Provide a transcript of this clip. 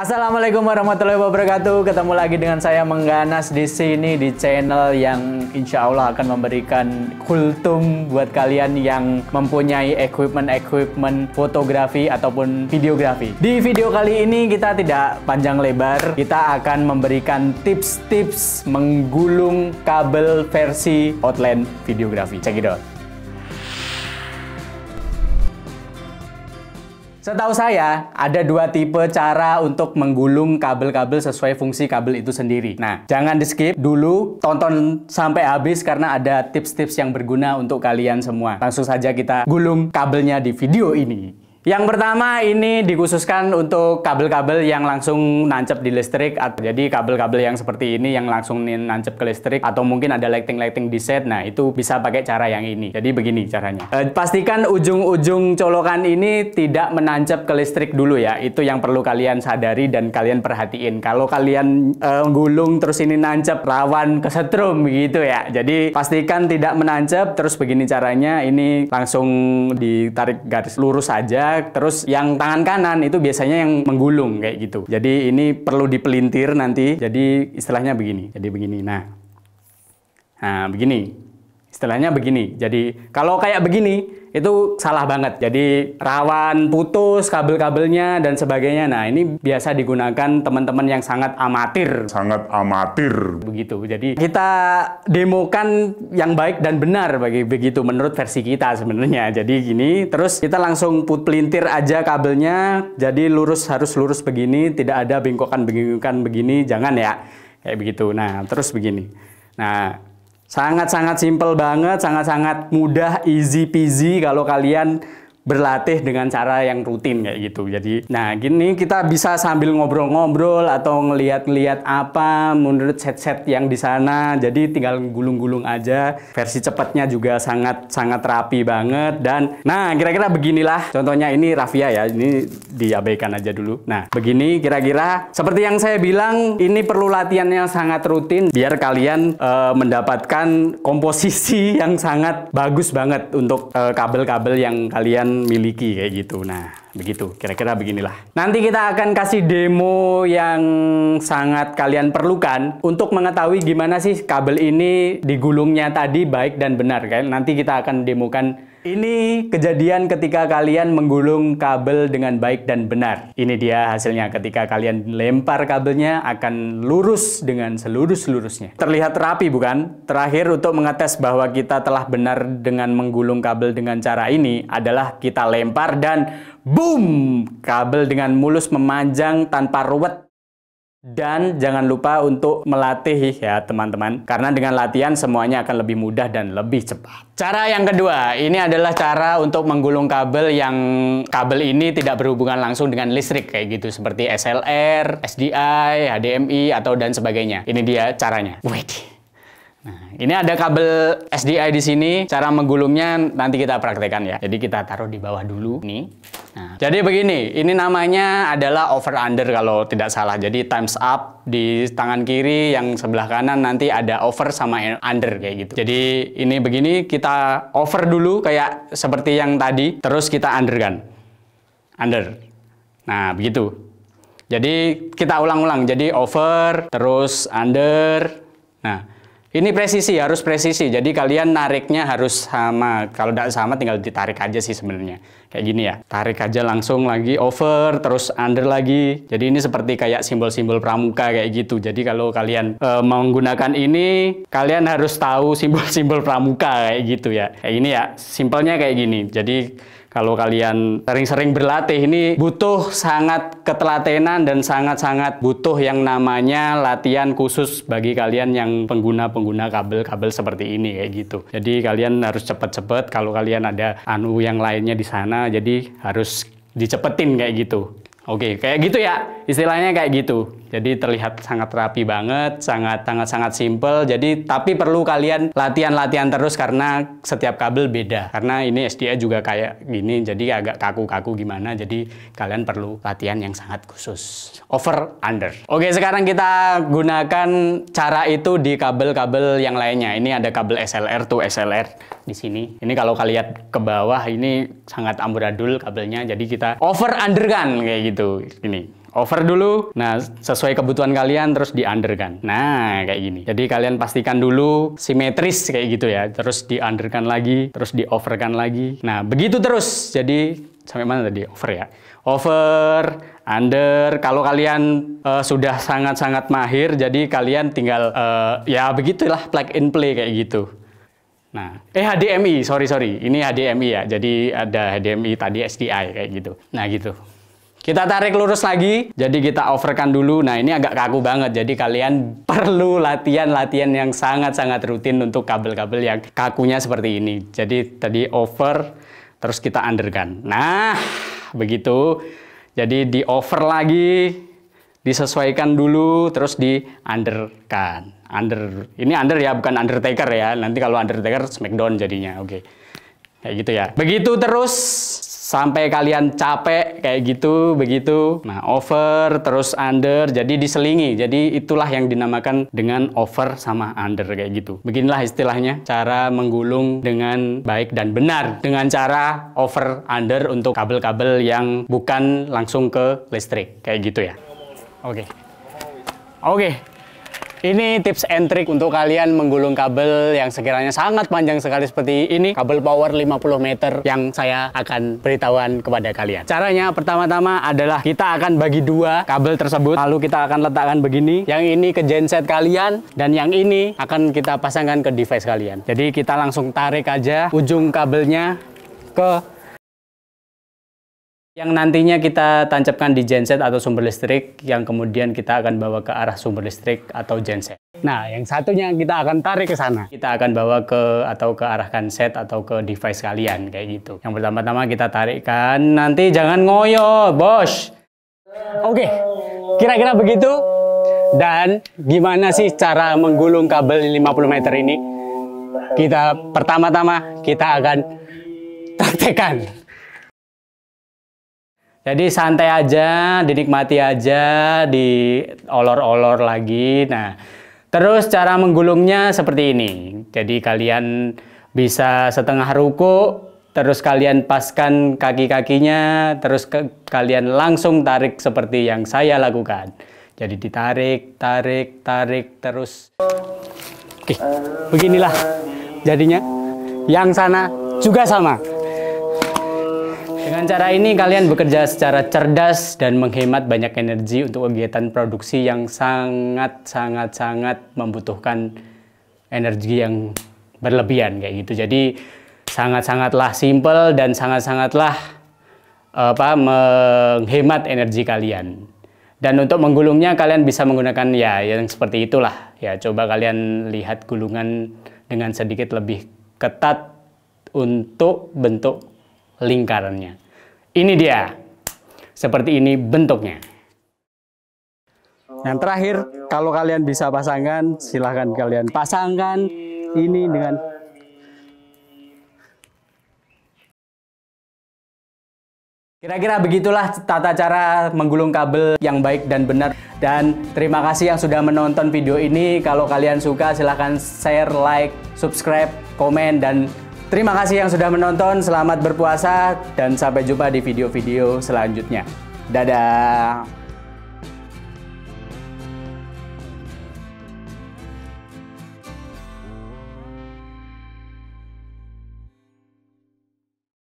Assalamualaikum warahmatullahi wabarakatuh. Ketemu lagi dengan saya Mengganas di sini di channel yang insya Allah akan memberikan kultum buat kalian yang mempunyai equipment-equipment fotografi ataupun videografi. Di video kali ini kita tidak panjang lebar, kita akan memberikan tips-tips menggulung kabel versi outline videografi. Check Setahu saya, ada dua tipe cara untuk menggulung kabel-kabel sesuai fungsi kabel itu sendiri. Nah, jangan di-skip dulu, tonton sampai habis karena ada tips-tips yang berguna untuk kalian semua. Langsung saja kita gulung kabelnya di video ini. Yang pertama ini dikhususkan untuk kabel-kabel yang langsung nancep di listrik jadi kabel-kabel yang seperti ini yang langsung nancep ke listrik atau mungkin ada lighting-lighting di set nah itu bisa pakai cara yang ini jadi begini caranya e, pastikan ujung-ujung colokan ini tidak menancep ke listrik dulu ya itu yang perlu kalian sadari dan kalian perhatiin kalau kalian e, eh, gulung terus ini nancep rawan kesetrum gitu ya jadi pastikan tidak menancep terus begini caranya ini langsung ditarik garis lurus aja terus yang tangan kanan itu biasanya yang menggulung kayak gitu. Jadi ini perlu dipelintir nanti. Jadi istilahnya begini. Jadi begini. Nah, nah begini istilahnya begini. Jadi kalau kayak begini itu salah banget. Jadi rawan putus kabel-kabelnya dan sebagainya. Nah, ini biasa digunakan teman-teman yang sangat amatir. Sangat amatir. Begitu. Jadi kita demokan yang baik dan benar bagi begitu menurut versi kita sebenarnya. Jadi gini, terus kita langsung put pelintir aja kabelnya. Jadi lurus harus lurus begini, tidak ada bengkokan-bengkokan begini, jangan ya. Kayak begitu. Nah, terus begini. Nah, Sangat-sangat simple banget, sangat-sangat mudah, easy peasy kalau kalian berlatih dengan cara yang rutin kayak gitu. Jadi, nah gini kita bisa sambil ngobrol-ngobrol atau ngeliat-ngeliat apa menurut set-set yang di sana. Jadi tinggal gulung-gulung aja. Versi cepatnya juga sangat sangat rapi banget dan nah kira-kira beginilah contohnya ini Rafia ya. Ini diabaikan aja dulu. Nah, begini kira-kira seperti yang saya bilang ini perlu latihan yang sangat rutin biar kalian e, mendapatkan komposisi yang sangat bagus banget untuk eh, kabel-kabel e, yang kalian kalian miliki kayak gitu. Nah, begitu. Kira-kira beginilah. Nanti kita akan kasih demo yang sangat kalian perlukan untuk mengetahui gimana sih kabel ini digulungnya tadi baik dan benar kan. Nanti kita akan demokan ini kejadian ketika kalian menggulung kabel dengan baik dan benar. Ini dia hasilnya ketika kalian lempar kabelnya akan lurus dengan seluruh lurusnya Terlihat rapi bukan? Terakhir untuk mengetes bahwa kita telah benar dengan menggulung kabel dengan cara ini adalah kita lempar dan boom! Kabel dengan mulus memanjang tanpa ruwet Hmm. Dan jangan lupa untuk melatih ya teman-teman, karena dengan latihan semuanya akan lebih mudah dan lebih cepat. Cara yang kedua, ini adalah cara untuk menggulung kabel yang kabel ini tidak berhubungan langsung dengan listrik kayak gitu seperti SLR, SDI, HDMI atau dan sebagainya. Ini dia caranya. Wait. Nah, ini ada kabel SDI di sini. Cara menggulungnya nanti kita praktekkan ya. Jadi kita taruh di bawah dulu nih. Nah, jadi begini, ini namanya adalah over under kalau tidak salah. Jadi times up di tangan kiri yang sebelah kanan nanti ada over sama under kayak gitu. Jadi ini begini kita over dulu kayak seperti yang tadi, terus kita under kan. Under. Nah, begitu. Jadi kita ulang-ulang. Jadi over, terus under. Nah, ini presisi, harus presisi. Jadi kalian nariknya harus sama. Kalau tidak sama tinggal ditarik aja sih sebenarnya. Kayak gini ya. Tarik aja langsung lagi over, terus under lagi. Jadi ini seperti kayak simbol-simbol pramuka kayak gitu. Jadi kalau kalian e, menggunakan ini, kalian harus tahu simbol-simbol pramuka kayak gitu ya. Kayak ini ya. Simpelnya kayak gini. Jadi kalau kalian sering-sering berlatih ini butuh sangat ketelatenan dan sangat-sangat butuh yang namanya latihan khusus bagi kalian yang pengguna-pengguna kabel-kabel seperti ini kayak gitu. Jadi kalian harus cepet-cepet kalau kalian ada anu yang lainnya di sana jadi harus dicepetin kayak gitu. Oke, kayak gitu ya. Istilahnya kayak gitu. Jadi terlihat sangat rapi banget, sangat sangat sangat simple. Jadi tapi perlu kalian latihan-latihan terus karena setiap kabel beda. Karena ini SDA juga kayak gini, jadi agak kaku-kaku gimana. Jadi kalian perlu latihan yang sangat khusus. Over under. Oke, sekarang kita gunakan cara itu di kabel-kabel yang lainnya. Ini ada kabel SLR tuh SLR di sini. Ini kalau kalian lihat ke bawah ini sangat amburadul kabelnya. Jadi kita over under kan kayak gitu. Ini over dulu, nah sesuai kebutuhan kalian terus di under kan. Nah, kayak gini. Jadi kalian pastikan dulu simetris kayak gitu ya, terus di under kan lagi, terus di over kan lagi. Nah, begitu terus. Jadi sampai mana tadi? Over ya. Over, under. Kalau kalian uh, sudah sangat-sangat mahir, jadi kalian tinggal uh, ya begitulah plug and play kayak gitu. Nah, eh HDMI, sorry sorry, ini HDMI ya. Jadi ada HDMI tadi SDI kayak gitu. Nah gitu. Kita tarik lurus lagi, jadi kita overkan dulu. Nah, ini agak kaku banget, jadi kalian perlu latihan-latihan yang sangat-sangat rutin untuk kabel-kabel yang kakunya seperti ini. Jadi tadi over, terus kita underkan. Nah, begitu. Jadi di over lagi, disesuaikan dulu, terus di underkan. Under, ini under ya, bukan undertaker ya. Nanti kalau undertaker smackdown jadinya, oke. Okay. Kayak gitu ya. Begitu terus sampai kalian capek kayak gitu begitu nah over terus under jadi diselingi jadi itulah yang dinamakan dengan over sama under kayak gitu beginilah istilahnya cara menggulung dengan baik dan benar dengan cara over under untuk kabel-kabel yang bukan langsung ke listrik kayak gitu ya oke okay. oke okay. Ini tips and trick untuk kalian menggulung kabel yang sekiranya sangat panjang sekali seperti ini. Kabel power 50 meter yang saya akan beritahuan kepada kalian. Caranya pertama-tama adalah kita akan bagi dua kabel tersebut. Lalu kita akan letakkan begini. Yang ini ke genset kalian. Dan yang ini akan kita pasangkan ke device kalian. Jadi kita langsung tarik aja ujung kabelnya ke yang nantinya kita tancapkan di genset atau sumber listrik yang kemudian kita akan bawa ke arah sumber listrik atau genset. Nah, yang satunya kita akan tarik ke sana. Kita akan bawa ke atau ke arah genset atau ke device kalian kayak gitu. Yang pertama-tama kita tarikkan, nanti jangan ngoyo, bos. Oke, okay. kira-kira begitu. Dan gimana sih cara menggulung kabel 50 meter ini? Kita pertama-tama kita akan praktekan. Jadi santai aja, dinikmati aja, diolor-olor lagi. Nah, terus cara menggulungnya seperti ini. Jadi kalian bisa setengah ruku, terus kalian paskan kaki-kakinya, terus ke, kalian langsung tarik seperti yang saya lakukan. Jadi ditarik, tarik, tarik terus. Oke, beginilah jadinya. Yang sana juga sama. Dengan cara ini kalian bekerja secara cerdas dan menghemat banyak energi untuk kegiatan produksi yang sangat-sangat-sangat membutuhkan energi yang berlebihan kayak gitu. Jadi sangat-sangatlah simple dan sangat-sangatlah apa menghemat energi kalian. Dan untuk menggulungnya kalian bisa menggunakan ya yang seperti itulah. Ya coba kalian lihat gulungan dengan sedikit lebih ketat untuk bentuk lingkarannya. Ini dia. Seperti ini bentuknya. Yang terakhir, kalau kalian bisa pasangkan, silahkan kalian pasangkan ini dengan Kira-kira begitulah tata cara menggulung kabel yang baik dan benar. Dan terima kasih yang sudah menonton video ini. Kalau kalian suka silahkan share, like, subscribe, komen, dan Terima kasih yang sudah menonton, selamat berpuasa, dan sampai jumpa di video-video selanjutnya. Dadah!